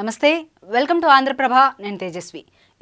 నమస్తే welcome to Andhraprabha నేను తేజస్వి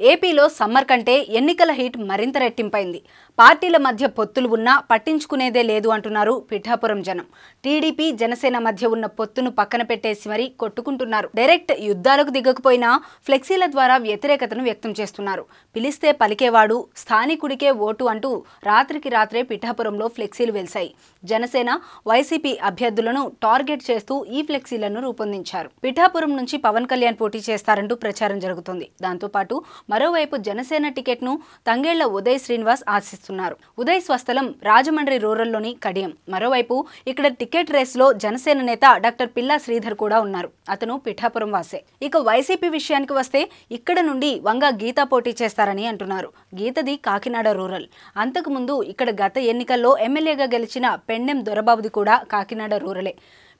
ఏపీలో సమ్మర్ కంటే ఎన్నికల హీట్ మరింత రెట్టింపైంది పార్టీల మధ్య పొత్తులు ఉన్నా పట్టించుకునేదే లేదు అంటున్నారు పిఠాపురం జనం టీడీపీ జనసేన మధ్య ఉన్న పొత్తును పక్కన పెట్టేసి మరీ కొట్టుకుంటున్నారు డైరెక్ట్ యుద్ధాలకు దిగకపోయినా ఫ్లెక్సీల ద్వారా వ్యతిరేకతను వ్యక్తం చేస్తున్నారు పిలిస్తే పలికేవాడు స్థానికుడికే ఓటు అంటూ రాత్రికి రాత్రే పిఠాపురంలో ఫ్లెక్సీలు వెలిశాయి జనసేన వైసీపీ అభ్యర్థులను టార్గెట్ చేస్తూ ఈ ఫ్లెక్సీలను రూపొందించారు పిఠాపురం నుంచి పవన్ కళ్యాణ్ పోటీ చేస్తారంటూ ప్రచారం జరుగుతుంది దాంతోపాటు మరోవైపు జనసేన టికెట్ను తంగేళ్ల ఉదయ్ శ్రీనివాస్ ఆశిస్తున్నారు ఉదయ్ స్వస్థలం రాజమండ్రి రూరల్లోని కడియం మరోవైపు ఇక్కడ టికెట్ రేస్లో జనసేన నేత డాక్టర్ పిల్లా శ్రీధర్ కూడా ఉన్నారు అతను పిఠాపురం వాసే ఇక వైసీపీ విషయానికి వస్తే ఇక్కడ నుండి వంగ గీత పోటీ చేస్తారని అంటున్నారు గీతది కాకినాడ రూరల్ అంతకుముందు ఇక్కడ గత ఎన్నికల్లో ఎమ్మెల్యేగా గెలిచిన పెండెం దొరబాబుది కూడా కాకినాడ రూరలే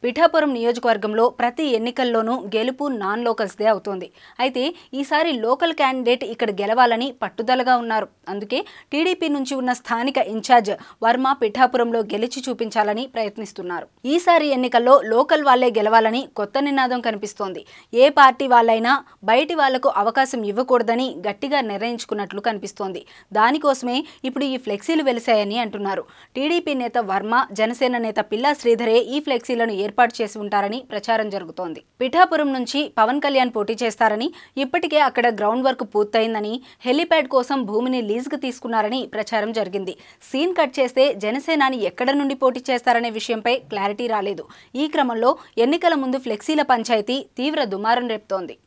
పిఠాపురం నియోజకవర్గంలో ప్రతి ఎన్నికల్లోనూ గెలుపు నాన్ లోకల్స్దే అవుతోంది అయితే ఈసారి లోకల్ క్యాండిడేట్ సీట్ ఇక్కడ గెలవాలని పట్టుదలగా ఉన్నారు అందుకే టీడీపీ నుంచి ఉన్న స్థానిక ఇన్ఛార్జ్ వర్మ పిఠాపురంలో గెలిచి చూపించాలని ప్రయత్నిస్తున్నారు ఈసారి ఎన్నికల్లో లోకల్ వాళ్లే గెలవాలని కొత్త నినాదం కనిపిస్తోంది ఏ పార్టీ వాళ్ళైనా బయటి వాళ్లకు అవకాశం ఇవ్వకూడదని గట్టిగా నిర్ణయించుకున్నట్లు కనిపిస్తోంది దానికోసమే ఇప్పుడు ఈ ఫ్లెక్సీలు వెలిశాయని అంటున్నారు టీడీపీ నేత వర్మ జనసేన నేత పిల్లా శ్రీధరే ఈ ఫ్లెక్సీలను ఏర్పాటు చేసి ఉంటారని ప్రచారం జరుగుతోంది పిఠాపురం నుంచి పవన్ కళ్యాణ్ పోటీ చేస్తారని ఇప్పటికే అక్కడ గ్రౌండ్ వర్క్ పూర్తి పూర్తయిందని హెలీప్యాడ్ కోసం భూమిని లీజ్కు తీసుకున్నారని ప్రచారం జరిగింది సీన్ కట్ చేస్తే జనసేనాని ఎక్కడ నుండి పోటీ చేస్తారనే విషయంపై క్లారిటీ రాలేదు ఈ క్రమంలో ఎన్నికల ముందు ఫ్లెక్సీల పంచాయతీ తీవ్ర దుమారం రేపుతోంది